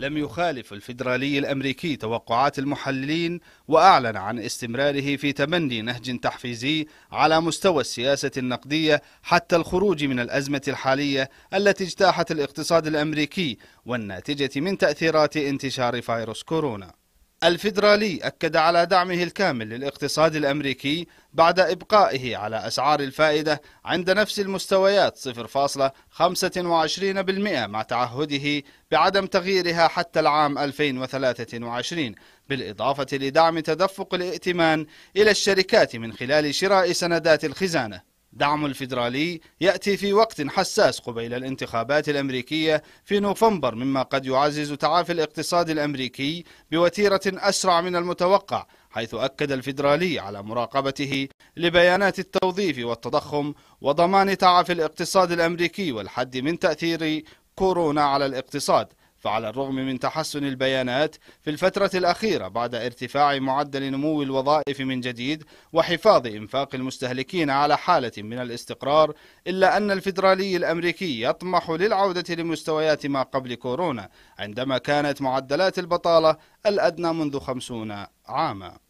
لم يخالف الفيدرالي الأمريكي توقعات المحللين وأعلن عن استمراره في تبني نهج تحفيزي على مستوى السياسة النقدية حتى الخروج من الأزمة الحالية التي اجتاحت الاقتصاد الأمريكي والناتجة من تأثيرات انتشار فيروس كورونا الفيدرالي أكد على دعمه الكامل للاقتصاد الأمريكي بعد إبقائه على أسعار الفائدة عند نفس المستويات 0.25% مع تعهده بعدم تغييرها حتى العام 2023 بالإضافة لدعم تدفق الائتمان إلى الشركات من خلال شراء سندات الخزانة دعم الفيدرالي يأتي في وقت حساس قبيل الانتخابات الأمريكية في نوفمبر مما قد يعزز تعافي الاقتصاد الأمريكي بوتيرة أسرع من المتوقع حيث أكد الفيدرالي على مراقبته لبيانات التوظيف والتضخم وضمان تعافي الاقتصاد الأمريكي والحد من تأثير كورونا على الاقتصاد فعلى الرغم من تحسن البيانات في الفترة الأخيرة بعد ارتفاع معدل نمو الوظائف من جديد وحفاظ إنفاق المستهلكين على حالة من الاستقرار إلا أن الفيدرالي الأمريكي يطمح للعودة لمستويات ما قبل كورونا عندما كانت معدلات البطالة الأدنى منذ خمسون عاما